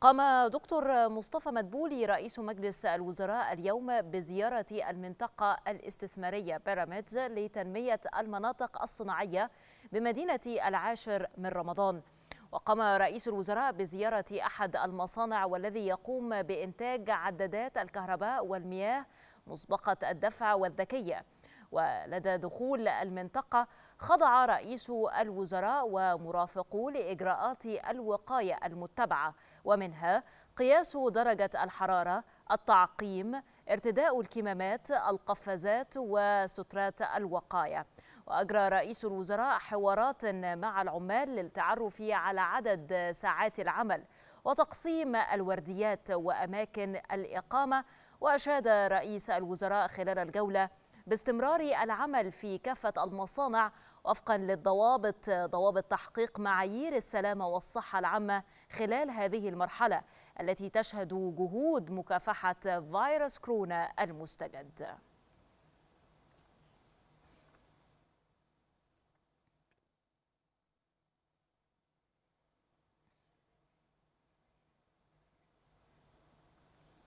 قام دكتور مصطفى مدبولي رئيس مجلس الوزراء اليوم بزيارة المنطقة الاستثمارية بيراميدز لتنمية المناطق الصناعية بمدينة العاشر من رمضان وقام رئيس الوزراء بزيارة أحد المصانع والذي يقوم بإنتاج عدادات الكهرباء والمياه مسبقة الدفع والذكية ولدى دخول المنطقة خضع رئيس الوزراء ومرافقو لإجراءات الوقاية المتبعة ومنها قياس درجة الحرارة، التعقيم، ارتداء الكمامات، القفازات وسترات الوقاية. وأجرى رئيس الوزراء حوارات مع العمال للتعرف على عدد ساعات العمل وتقسيم الورديات وأماكن الإقامة وأشاد رئيس الوزراء خلال الجولة باستمرار العمل في كافة المصانع وفقا للضوابط ضوابط تحقيق معايير السلامة والصحة العامة خلال هذه المرحلة التي تشهد جهود مكافحة فيروس كورونا المستجد